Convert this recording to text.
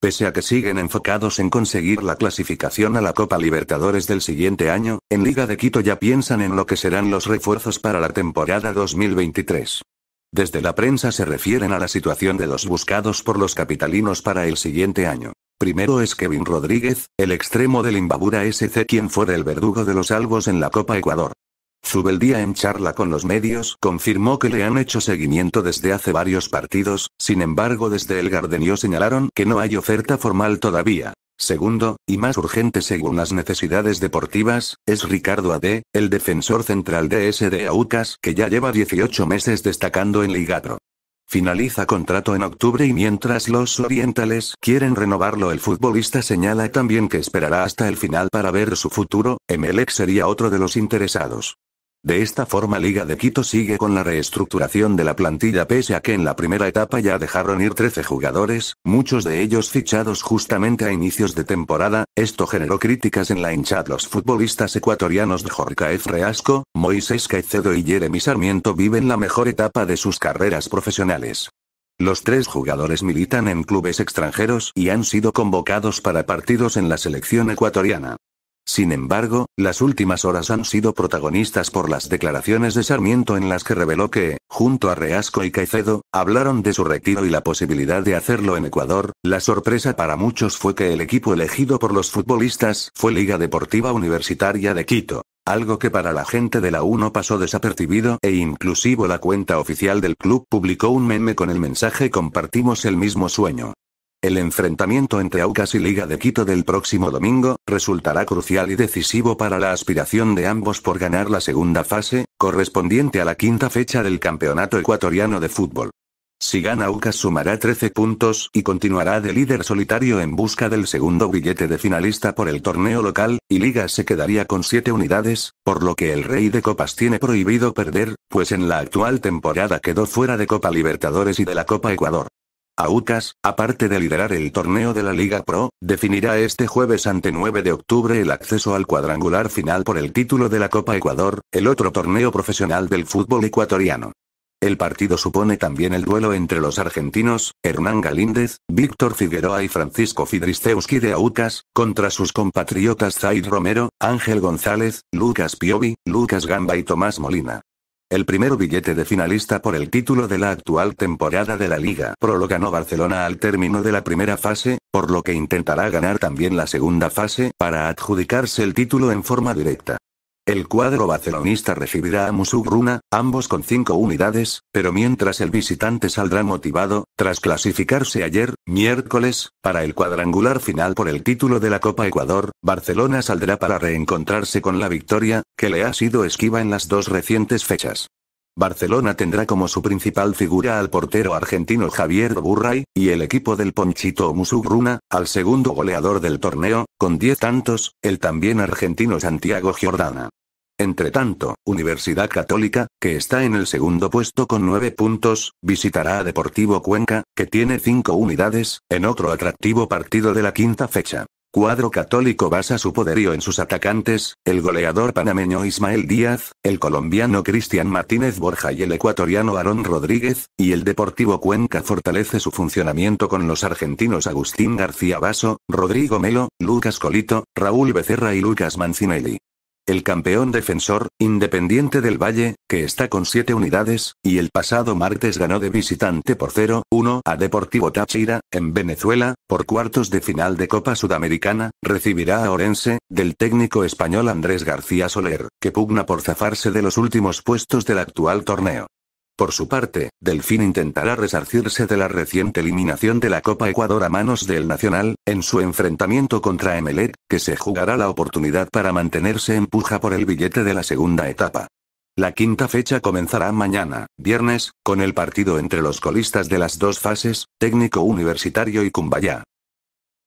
Pese a que siguen enfocados en conseguir la clasificación a la Copa Libertadores del siguiente año, en Liga de Quito ya piensan en lo que serán los refuerzos para la temporada 2023. Desde la prensa se refieren a la situación de los buscados por los capitalinos para el siguiente año. Primero es Kevin Rodríguez, el extremo del Imbabura SC quien fue el verdugo de los albos en la Copa Ecuador. Su día en charla con los medios confirmó que le han hecho seguimiento desde hace varios partidos, sin embargo desde el Gardenio señalaron que no hay oferta formal todavía. Segundo, y más urgente según las necesidades deportivas, es Ricardo Ade, el defensor central de SD Aucas que ya lleva 18 meses destacando en Ligatro. Finaliza contrato en octubre y mientras los orientales quieren renovarlo el futbolista señala también que esperará hasta el final para ver su futuro, Emelec sería otro de los interesados. De esta forma Liga de Quito sigue con la reestructuración de la plantilla pese a que en la primera etapa ya dejaron ir 13 jugadores, muchos de ellos fichados justamente a inicios de temporada, esto generó críticas en la hinchada. Los futbolistas ecuatorianos de F. Reasco, Moisés Caicedo y Jeremy Sarmiento viven la mejor etapa de sus carreras profesionales. Los tres jugadores militan en clubes extranjeros y han sido convocados para partidos en la selección ecuatoriana. Sin embargo, las últimas horas han sido protagonistas por las declaraciones de Sarmiento en las que reveló que, junto a Reasco y Caicedo, hablaron de su retiro y la posibilidad de hacerlo en Ecuador. La sorpresa para muchos fue que el equipo elegido por los futbolistas fue Liga Deportiva Universitaria de Quito. Algo que para la gente de la U no pasó desapercibido e inclusivo la cuenta oficial del club publicó un meme con el mensaje compartimos el mismo sueño. El enfrentamiento entre Aucas y Liga de Quito del próximo domingo, resultará crucial y decisivo para la aspiración de ambos por ganar la segunda fase, correspondiente a la quinta fecha del Campeonato Ecuatoriano de Fútbol. Si gana Aucas sumará 13 puntos y continuará de líder solitario en busca del segundo billete de finalista por el torneo local, y Liga se quedaría con 7 unidades, por lo que el Rey de Copas tiene prohibido perder, pues en la actual temporada quedó fuera de Copa Libertadores y de la Copa Ecuador. Aucas, aparte de liderar el torneo de la Liga Pro, definirá este jueves ante 9 de octubre el acceso al cuadrangular final por el título de la Copa Ecuador, el otro torneo profesional del fútbol ecuatoriano. El partido supone también el duelo entre los argentinos, Hernán Galíndez, Víctor Figueroa y Francisco Fidristeuski de Aucas, contra sus compatriotas Zaid Romero, Ángel González, Lucas Piovi, Lucas Gamba y Tomás Molina. El primer billete de finalista por el título de la actual temporada de la Liga Pro lo ganó Barcelona al término de la primera fase, por lo que intentará ganar también la segunda fase para adjudicarse el título en forma directa. El cuadro barcelonista recibirá a Musugruna, ambos con cinco unidades, pero mientras el visitante saldrá motivado, tras clasificarse ayer, miércoles, para el cuadrangular final por el título de la Copa Ecuador, Barcelona saldrá para reencontrarse con la victoria, que le ha sido esquiva en las dos recientes fechas. Barcelona tendrá como su principal figura al portero argentino Javier Burray, y el equipo del Ponchito Musugruna, al segundo goleador del torneo, con diez tantos, el también argentino Santiago Giordana. Entre tanto, Universidad Católica, que está en el segundo puesto con nueve puntos, visitará a Deportivo Cuenca, que tiene cinco unidades, en otro atractivo partido de la quinta fecha. Cuadro católico basa su poderío en sus atacantes, el goleador panameño Ismael Díaz, el colombiano Cristian Martínez Borja y el ecuatoriano Aarón Rodríguez, y el Deportivo Cuenca fortalece su funcionamiento con los argentinos Agustín García Basso, Rodrigo Melo, Lucas Colito, Raúl Becerra y Lucas Mancinelli el campeón defensor, Independiente del Valle, que está con 7 unidades, y el pasado martes ganó de visitante por 0-1 a Deportivo Táchira, en Venezuela, por cuartos de final de Copa Sudamericana, recibirá a Orense, del técnico español Andrés García Soler, que pugna por zafarse de los últimos puestos del actual torneo. Por su parte, Delfín intentará resarcirse de la reciente eliminación de la Copa Ecuador a manos del Nacional, en su enfrentamiento contra Emelec, que se jugará la oportunidad para mantenerse empuja por el billete de la segunda etapa. La quinta fecha comenzará mañana, viernes, con el partido entre los colistas de las dos fases, Técnico Universitario y Cumbayá.